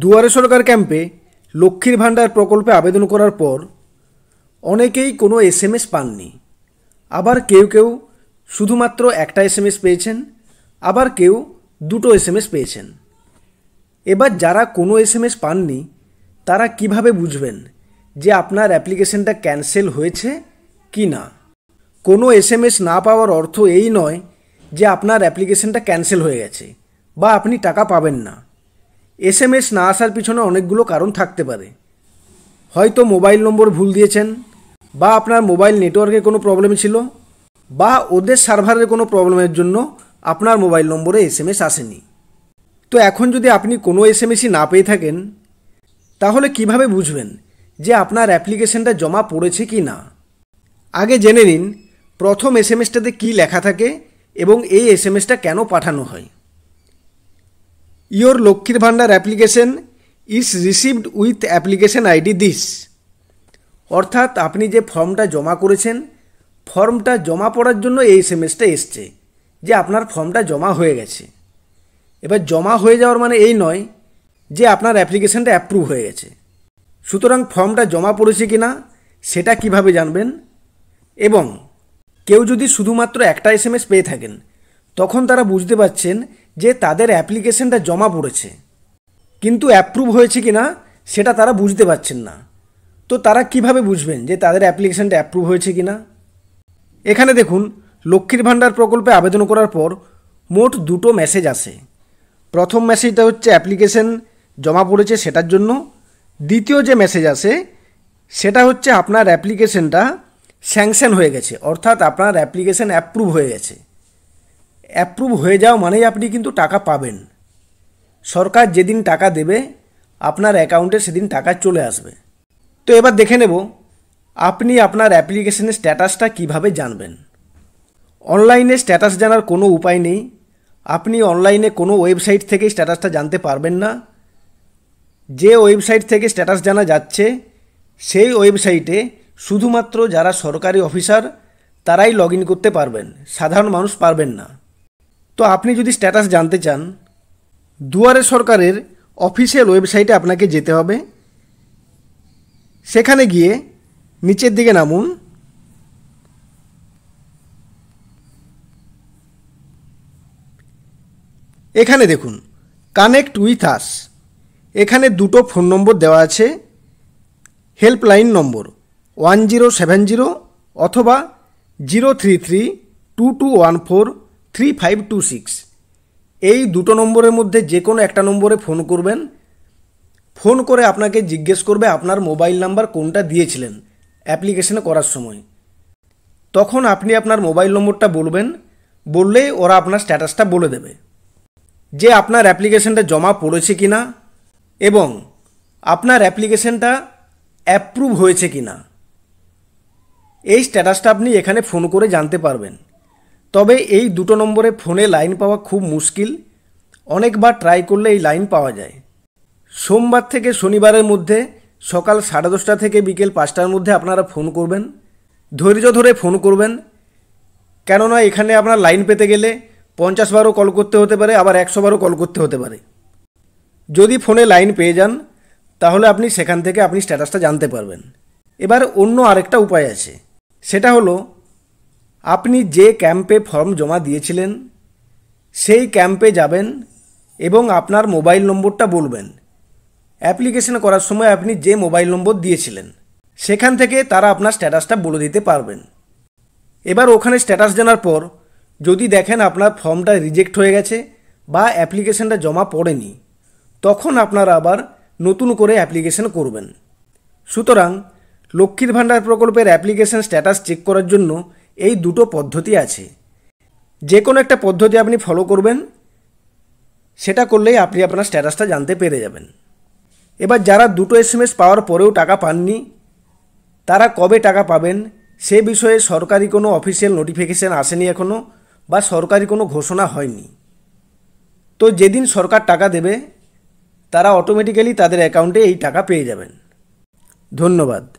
দুয়ারে সরকার ক্যাম্পে লক্ষ্মীর ভাণ্ডার প্রকল্পে আবেদন করার পর অনেকেই কোনো এস এম এস পাননি আবার কেউ কেউ শুধুমাত্র একটা এস এম এস পেয়েছেন আবার কেউ দুটো এস এম এস পেয়েছেন এবার যারা কোনো এস এম এস পাননি তারা কিভাবে বুঝবেন যে আপনার অ্যাপ্লিকেশনটা ক্যান্সেল হয়েছে কি না কোনো এস এম এস না পাওয়ার অর্থ এই নয় যে আপনার অ্যাপ্লিকেশনটা ক্যান্সেল হয়ে গেছে বা আপনি টাকা পাবেন না এসএমএস না আসার পিছনে অনেকগুলো কারণ থাকতে পারে হয়তো মোবাইল নম্বর ভুল দিয়েছেন বা আপনার মোবাইল নেটওয়ার্কে কোনো প্রবলেম ছিল বা ওদের সার্ভারের কোনো প্রবলেমের জন্য আপনার মোবাইল নম্বরে এসএমএস আসেনি তো এখন যদি আপনি কোনো এসএমএসই না পেয়ে থাকেন তাহলে কিভাবে বুঝবেন যে আপনার অ্যাপ্লিকেশনটা জমা পড়েছে কি না আগে জেনে নিন প্রথম এসএমএসটাতে কী লেখা থাকে এবং এই এসএমএসটা কেন পাঠানো হয় ইয়োর লক্ষ্মীর ভাণ্ডার application is received with application ID this অর্থাৎ আপনি যে ফর্মটা জমা করেছেন ফর্মটা জমা পড়ার জন্য এই এস এম এসটা এসছে যে আপনার ফর্মটা জমা হয়ে গেছে এবার জমা হয়ে যাওয়ার মানে এই নয় যে আপনার অ্যাপ্লিকেশানটা অ্যাপ্রুভ হয়ে গেছে সুতরাং ফর্মটা জমা পড়েছে কি না সেটা কিভাবে জানবেন এবং কেউ যদি শুধুমাত্র একটা এস পেয়ে থাকেন তখন তারা বুঝতে পারছেন যে তাদের অ্যাপ্লিকেশনটা জমা পড়েছে কিন্তু অ্যাপ্রুভ হয়েছে কি না সেটা তারা বুঝতে পারছেন না তো তারা কিভাবে বুঝবেন যে তাদের অ্যাপ্লিকেশনটা অ্যাপ্রুভ হয়েছে কি না এখানে দেখুন লক্ষ্মীর ভাণ্ডার প্রকল্পে আবেদন করার পর মোট দুটো মেসেজ আসে প্রথম মেসেজটা হচ্ছে অ্যাপ্লিকেশন জমা পড়েছে সেটার জন্য দ্বিতীয় যে মেসেজ আসে সেটা হচ্ছে আপনার অ্যাপ্লিকেশনটা স্যাংশন হয়ে গেছে অর্থাৎ আপনার অ্যাপ্লিকেশন অ্যাপ্রুভ হয়ে গেছে অ্যাপ্রুভ হয়ে যাওয়া মানেই আপনি কিন্তু টাকা পাবেন সরকার যেদিন টাকা দেবে আপনার অ্যাকাউন্টে সেদিন টাকা চলে আসবে তো এবার দেখে নেব আপনি আপনার অ্যাপ্লিকেশনের স্ট্যাটাসটা কিভাবে জানবেন অনলাইনে স্ট্যাটাস জানার কোনো উপায় নেই আপনি অনলাইনে কোনো ওয়েবসাইট থেকে স্ট্যাটাসটা জানতে পারবেন না যে ওয়েবসাইট থেকে স্ট্যাটাস জানা যাচ্ছে সেই ওয়েবসাইটে শুধুমাত্র যারা সরকারি অফিসার তারাই লগ করতে পারবেন সাধারণ মানুষ পারবেন না তো আপনি যদি স্ট্যাটাস জানতে চান দুয়ারে সরকারের অফিসিয়াল ওয়েবসাইটে আপনাকে যেতে হবে সেখানে গিয়ে নিচের দিকে নামুন এখানে দেখুন কানেক্ট উইথ আস এখানে দুটো ফোন নম্বর দেওয়া আছে helpline number one zero seven zero অথবা zero three three two two one four three five two six এই দুটো নম্বরের মধ্যে যে কোনো একটা নম্বরে ফোন করবেন ফোন করে আপনাকে জিজ্ঞেস করবে আপনার মোবাইল নাম্বার কোনটা দিয়েছিলেন অ্যাপ্লিকেশানে করার সময় তখন আপনি আপনার মোবাইল নম্বরটা বলবেন বললেই ওরা আপনার স্ট্যাটাসটা বলে দেবে যে আপনার অ্যাপ্লিকেশনটা জমা পড়েছে কি না এবং আপনার অ্যাপ্লিকেশনটা অ্যাপ্রুভ হয়েছে কি না এই স্ট্যাটাসটা আপনি এখানে ফোন করে জানতে পারবেন তবে এই দুটো নম্বরে ফোনে লাইন পাওয়া খুব মুশকিল অনেকবার ট্রাই করলে এই লাইন পাওয়া যায় সোমবার থেকে শনিবারের মধ্যে সকাল সাড়ে দশটা থেকে বিকেল পাঁচটার মধ্যে আপনারা ফোন করবেন ধৈর্য ধরে ফোন করবেন কেননা এখানে আপনার লাইন পেতে গেলে পঞ্চাশ বারও কল করতে হতে পারে আবার একশো বারও কল করতে হতে পারে যদি ফোনে লাইন পেয়ে যান তাহলে আপনি সেখান থেকে আপনি স্ট্যাটাসটা জানতে পারবেন এবার অন্য আরেকটা উপায় আছে সেটা হলো আপনি যে ক্যাম্পে ফর্ম জমা দিয়েছিলেন সেই ক্যাম্পে যাবেন এবং আপনার মোবাইল নম্বরটা বলবেন অ্যাপ্লিকেশন করার সময় আপনি যে মোবাইল নম্বর দিয়েছিলেন সেখান থেকে তারা আপনার স্ট্যাটাসটা বলে দিতে পারবেন এবার ওখানে স্ট্যাটাস জানার পর যদি দেখেন আপনার ফর্মটা রিজেক্ট হয়ে গেছে বা অ্যাপ্লিকেশনটা জমা পড়েনি তখন আপনারা আবার নতুন করে অ্যাপ্লিকেশন করবেন সুতরাং লক্ষ্মীর ভাণ্ডার প্রকল্পের অ্যাপ্লিকেশন স্ট্যাটাস চেক করার জন্য এই দুটো পদ্ধতি আছে যে কোনো একটা পদ্ধতি আপনি ফলো করবেন সেটা করলেই আপনি আপনার স্ট্যাটাসটা জানতে পেরে যাবেন এবার যারা দুটো এসএমএস পাওয়ার পরেও টাকা পাননি তারা কবে টাকা পাবেন সে বিষয়ে সরকারি কোনো অফিসিয়াল নোটিফিকেশান আসেনি এখনও বা সরকারি কোনো ঘোষণা হয়নি তো যেদিন সরকার টাকা দেবে তারা অটোমেটিক্যালি তাদের অ্যাকাউন্টে এই টাকা পেয়ে যাবেন ধন্যবাদ